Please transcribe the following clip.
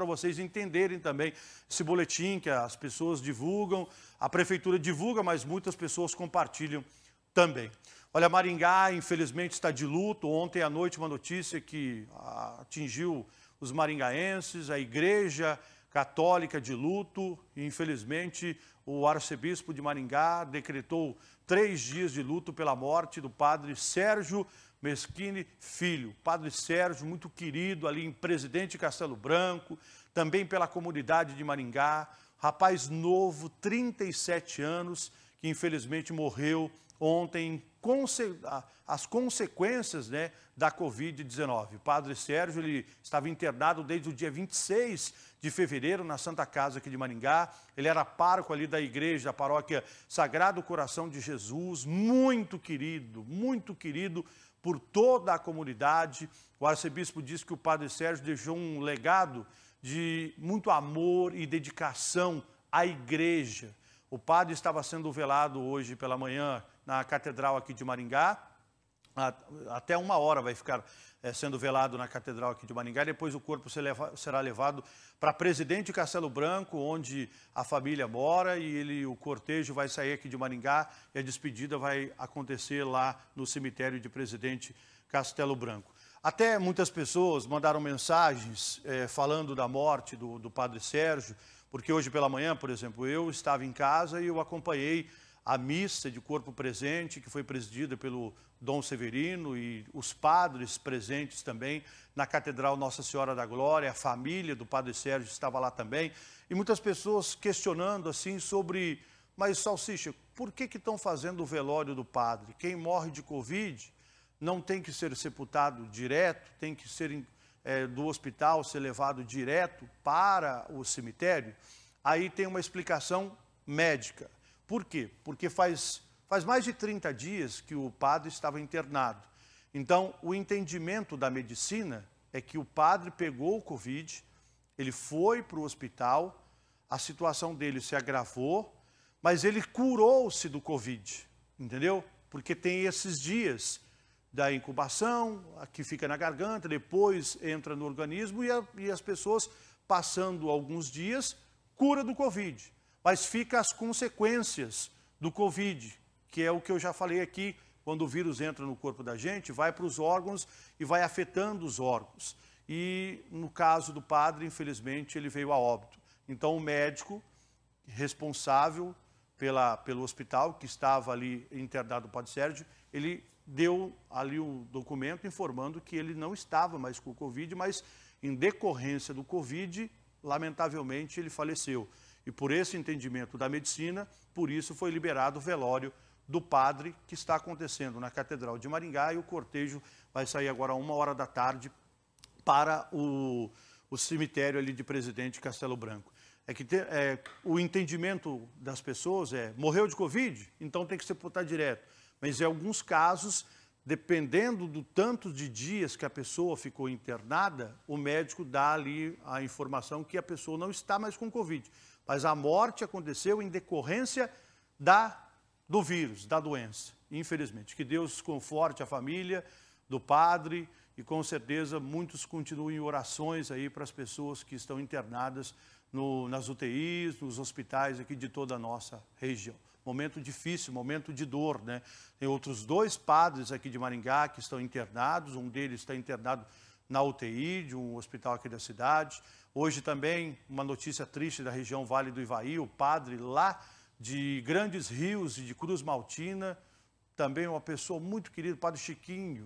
para vocês entenderem também esse boletim que as pessoas divulgam, a prefeitura divulga, mas muitas pessoas compartilham também. Olha, Maringá, infelizmente, está de luto. Ontem à noite, uma notícia que atingiu os maringaenses, a igreja católica de luto e, infelizmente, o arcebispo de Maringá decretou três dias de luto pela morte do padre Sérgio Mesquini Filho. Padre Sérgio, muito querido ali em Presidente Castelo Branco, também pela comunidade de Maringá. Rapaz novo, 37 anos, que infelizmente morreu ontem conse as consequências né, da Covid-19. O padre Sérgio ele estava internado desde o dia 26 de fevereiro na Santa Casa aqui de Maringá. Ele era pároco ali da igreja, da paróquia Sagrado Coração de Jesus, muito querido, muito querido por toda a comunidade. O arcebispo disse que o padre Sérgio deixou um legado de muito amor e dedicação à igreja o padre estava sendo velado hoje pela manhã na catedral aqui de Maringá. Até uma hora vai ficar é, sendo velado na catedral aqui de Maringá. Depois o corpo será levado para Presidente Castelo Branco, onde a família mora, e ele, o cortejo vai sair aqui de Maringá e a despedida vai acontecer lá no cemitério de Presidente Castelo Branco. Até muitas pessoas mandaram mensagens é, falando da morte do, do padre Sérgio. Porque hoje pela manhã, por exemplo, eu estava em casa e eu acompanhei a missa de corpo presente, que foi presidida pelo Dom Severino e os padres presentes também na Catedral Nossa Senhora da Glória, a família do Padre Sérgio estava lá também, e muitas pessoas questionando assim sobre, mas Salsicha, por que estão fazendo o velório do padre? Quem morre de Covid não tem que ser sepultado direto, tem que ser é, do hospital ser levado direto para o cemitério, aí tem uma explicação médica. Por quê? Porque faz, faz mais de 30 dias que o padre estava internado. Então, o entendimento da medicina é que o padre pegou o Covid, ele foi para o hospital, a situação dele se agravou, mas ele curou-se do Covid, entendeu? Porque tem esses dias da incubação, que fica na garganta, depois entra no organismo e, a, e as pessoas, passando alguns dias, cura do Covid. Mas fica as consequências do Covid, que é o que eu já falei aqui, quando o vírus entra no corpo da gente, vai para os órgãos e vai afetando os órgãos. E no caso do padre, infelizmente, ele veio a óbito. Então o médico responsável pela, pelo hospital, que estava ali internado o padre Sérgio, ele deu ali um documento informando que ele não estava mais com o Covid, mas em decorrência do Covid, lamentavelmente, ele faleceu. E por esse entendimento da medicina, por isso foi liberado o velório do padre que está acontecendo na Catedral de Maringá e o cortejo vai sair agora a uma hora da tarde para o, o cemitério ali de Presidente Castelo Branco. É que te, é, o entendimento das pessoas é, morreu de Covid? Então tem que putar direto mas em alguns casos, dependendo do tanto de dias que a pessoa ficou internada, o médico dá ali a informação que a pessoa não está mais com Covid. Mas a morte aconteceu em decorrência da, do vírus, da doença, infelizmente. Que Deus conforte a família do padre e com certeza muitos continuem orações aí para as pessoas que estão internadas no, nas UTIs, nos hospitais aqui de toda a nossa região. Momento difícil, momento de dor, né? Tem outros dois padres aqui de Maringá que estão internados, um deles está internado na UTI de um hospital aqui da cidade. Hoje também uma notícia triste da região Vale do Ivaí, o padre lá de Grandes Rios e de Cruz Maltina, também uma pessoa muito querida, o padre Chiquinho,